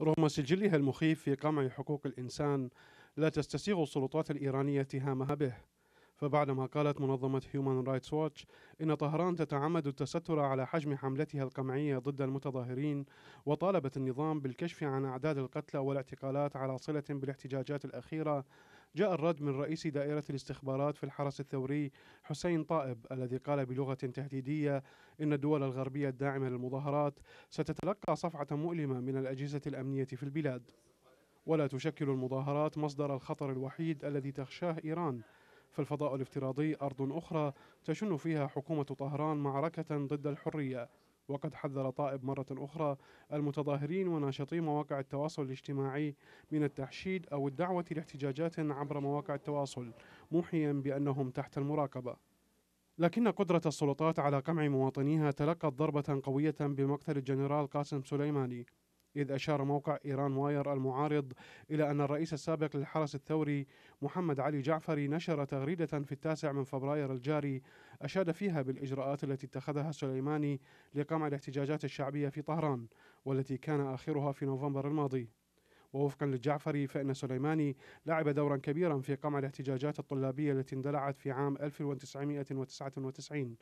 رغم سجلها المخيف في قمع حقوق الإنسان لا تستسيغ السلطات الإيرانية اتهامها به فبعدما قالت منظمة هيومان رايتس ووتش إن طهران تتعمد التستر على حجم حملتها القمعية ضد المتظاهرين وطالبت النظام بالكشف عن أعداد القتلى والاعتقالات على صلة بالاحتجاجات الأخيرة جاء الرد من رئيس دائرة الاستخبارات في الحرس الثوري حسين طائب الذي قال بلغة تهديدية إن الدول الغربية الداعمة للمظاهرات ستتلقى صفعة مؤلمة من الأجهزة الأمنية في البلاد ولا تشكل المظاهرات مصدر الخطر الوحيد الذي تخشاه إيران فالفضاء الافتراضي أرض أخرى تشن فيها حكومة طهران معركة ضد الحرية وقد حذر طائب مرة أخرى المتظاهرين وناشطي مواقع التواصل الاجتماعي من التحشيد أو الدعوة لاحتجاجات عبر مواقع التواصل موحيا بأنهم تحت المراقبة لكن قدرة السلطات على قمع مواطنيها تلقت ضربة قوية بمقتل الجنرال قاسم سليماني إذ أشار موقع إيران واير المعارض إلى أن الرئيس السابق للحرس الثوري محمد علي جعفري نشر تغريدة في التاسع من فبراير الجاري أشاد فيها بالإجراءات التي اتخذها سليماني لقمع الاحتجاجات الشعبية في طهران والتي كان آخرها في نوفمبر الماضي ووفقا للجعفري فإن سليماني لعب دورا كبيرا في قمع الاحتجاجات الطلابية التي اندلعت في عام 1999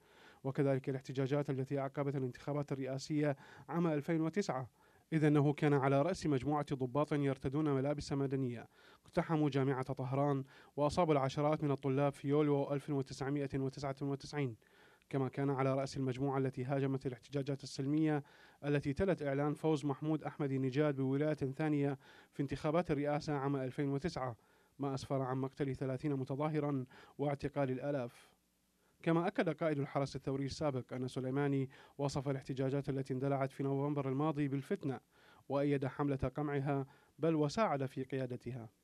وكذلك الاحتجاجات التي أعقبت الانتخابات الرئاسية عام 2009 إذ أنه كان على رأس مجموعة ضباط يرتدون ملابس مدنية اقتحموا جامعة طهران وأصابوا العشرات من الطلاب في يوليو 1999 كما كان على رأس المجموعة التي هاجمت الاحتجاجات السلمية التي تلت إعلان فوز محمود أحمد نجاد بولاية ثانية في انتخابات الرئاسة عام 2009 ما أسفر عن مقتل 30 متظاهرا واعتقال الآلاف كما أكد قائد الحرس الثوري السابق أن سليماني وصف الاحتجاجات التي اندلعت في نوفمبر الماضي بالفتنة وأيد حملة قمعها بل وساعد في قيادتها